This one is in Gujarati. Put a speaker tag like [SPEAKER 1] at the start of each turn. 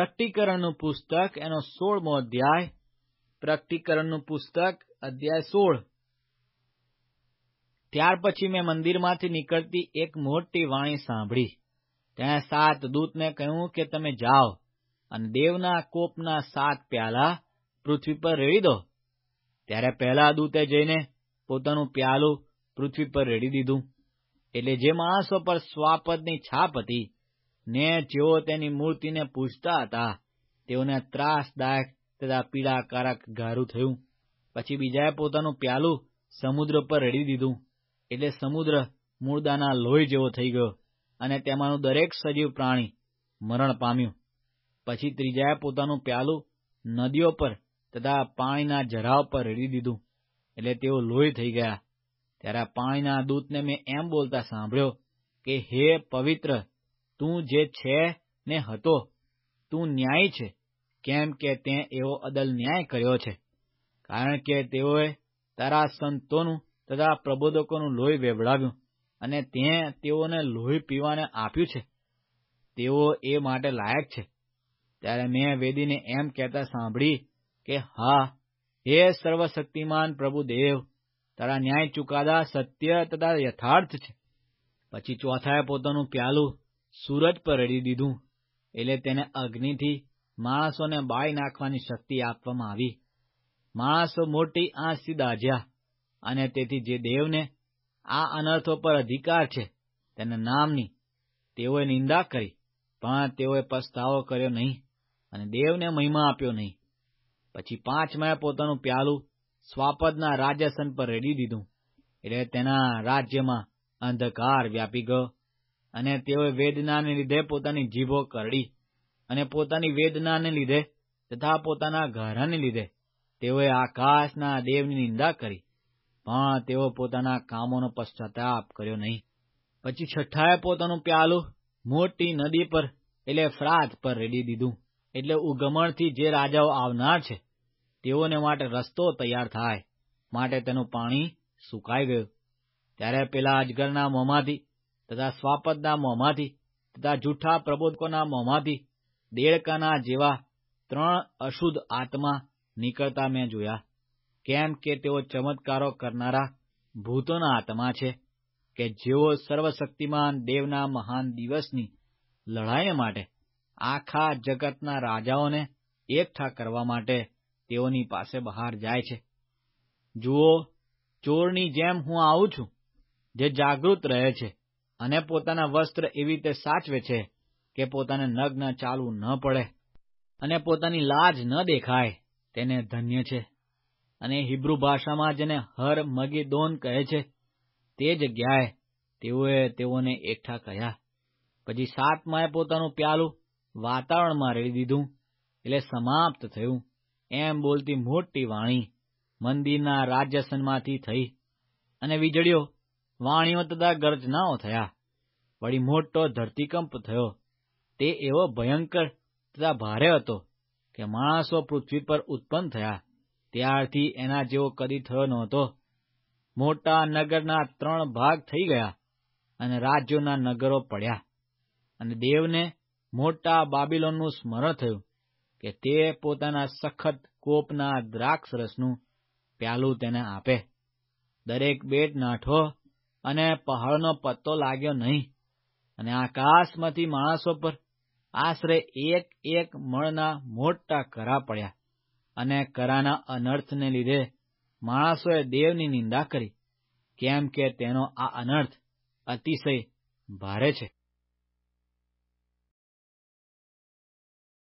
[SPEAKER 1] પ્રકટીકરણનું પુસ્તક એનો સોળમો અધ્યાય પ્રકટીકરણનું પુસ્તક અધ્યાય સોળ ત્યાર પછી મેં મંદિરમાંથી નીકળતી એક મોટી વાણી સાંભળી તેણે સાત દૂતને કહ્યું કે તમે જાઓ અને દેવના કોપના સાત પ્યાલા પૃથ્વી પર રેડી દો ત્યારે પહેલા દૂતે જઈને પોતાનું પ્યાલું પૃથ્વી પર રેડી દીધું એટલે જે માણસો પર સ્વાપદની છાપ હતી ને જેઓ તેની મૂર્તિને પૂજતા હતા તેઓને ત્રાસદાયક તથા પીડાકારક ગારું થયું પછી બીજાએ પોતાનું પ્યાલું સમુદ્ર પર રેડી દીધું એટલે સમુદ્ર મૂળદાના લોહી જેવો થઈ ગયો અને તેમાંનું દરેક સજીવ પ્રાણી મરણ પામ્યું પછી ત્રીજાએ પોતાનું પ્યાલું નદીઓ પર તથા પાણીના જરાવ પર રેડી દીધું એટલે તેઓ લોહી થઈ ગયા ત્યારે પાણીના દૂતને મેં એમ બોલતા સાંભળ્યો કે હે પવિત્ર તું જે છે ને હતો તું ન્યાય છે કેમ કે તે એવો અદલ ન્યાય કર્યો છે કારણ કે તેઓએ તારા સંતોનું તથા પ્રબોધકોનું લોહી વેવડાવ્યું અને તે તેઓને લોહી પીવાને આપ્યું છે તેઓ એ માટે લાયક છે ત્યારે મેં વેદીને એમ કહેતા સાંભળી કે હા હે સર્વશક્તિમાન પ્રભુ દેવ તારા ન્યાય ચુકાદા સત્ય તથા યથાર્થ છે પછી ચોથાએ પોતાનું પ્યાલું સૂરજ પર રડી દીધું એટલે તેને અગ્નિથી માણસોને બાળી નાખવાની શક્તિ આપવામાં આવી માણસો મોટી આંચથી દાઝ્યા અને તેથી જે દેવને આ અનર્થો પર અધિકાર છે તેના નામની તેઓએ નિંદા કરી પણ તેઓએ પસ્તાવો કર્યો નહીં અને દેવને મહિમા આપ્યો નહીં પછી પાંચમાએ પોતાનું પ્યાલું સ્વાપદના રાજ્યસન પર રેડી દીધું એટલે તેના રાજ્યમાં અંધકાર વ્યાપી ગયો અને તેઓએ વેદનાને લીધે પોતાની જીભો કરડી અને પોતાની વેદનાને લીધે તથા પોતાના ઘરાને લીધે તેઓએ આકાશના દેવની નિંદા કરી પણ તેઓ પોતાના કામોનો પશ્ચાતાપ કર્યો નહીં પછી છઠ્ઠાએ પોતાનું પ્યાલું મોટી નદી પર એટલે ફ્રાત પર રેડી દીધું એટલે ઉગમણથી જે રાજાઓ આવનાર છે તેઓને માટે રસ્તો તૈયાર થાય માટે તેનું પાણી સુકાઈ ગયું ત્યારે પેલા અજગરના મોંમાંથી તથા સ્વાપદના મોંમાંથી તથા જૂઠા પ્રબોધકોના મોંમાંથી દેડકાના જેવા ત્રણ અશુદ્ધ આત્મા નીકળતા મેં જોયા કેમ કે તેઓ ચમત્કારો કરનારા ભૂતોના આત્મા છે કે જેઓ સર્વશક્તિમાન દેવના મહાન દિવસની લડાઈ માટે આખા જગતના રાજાઓને એકઠા કરવા માટે તેઓની પાસે બહાર જાય છે જુઓ ચોરની જેમ હું આવું છું જે જાગૃત રહે છે અને પોતાના વસ્ત્ર એવી રીતે સાચવે છે કે પોતાને નગ્ન ચાલવું ન પડે અને પોતાની લાજ ન દેખાય તેને ધન્ય છે અને હિબ્રુ ભાષામાં જેને હર મગી દોન કહે છે તે જગ્યાએ તેઓએ તેઓને એકઠા કહ્યા પછી સાતમાએ પોતાનું પ્યાલું વાતાવરણમાં રેડી દીધું એટલે સમાપ્ત થયું એમ બોલતી મોટી વાણી મંદિરના રાજ્યસનમાંથી થઈ અને વીજળીઓ વાણીઓ તથા ગર્જનાઓ થયા વળી મોટો ધરતીકંપ થયો તે એવો ભયંકર તથા ભારે હતો કે માણસો પૃથ્વી પર ઉત્પન્ન થયા ત્યારથી એના જેવો કદી થયો નહોતો મોટા નગરના ત્રણ ભાગ થઈ ગયા અને રાજ્યોના નગરો પડ્યા અને દેવને મોટા બાબિલોનનું સ્મરણ થયું કે તે પોતાના સખત કોપના દ્રાક્ષ રસનું પ્યાલું તેને આપે દરેક બેટ નાઠો અને પહાડનો પત્તો લાગ્યો નહીં અને આકાશમાંથી માણસો પર આશરે એક એક મણના મોટા કરા પડ્યા અને કરાના અનર્થને લીધે માણસોએ દેવની નિંદા કરી કેમ કે તેનો આ અનર્થ અતિશય ભારે છે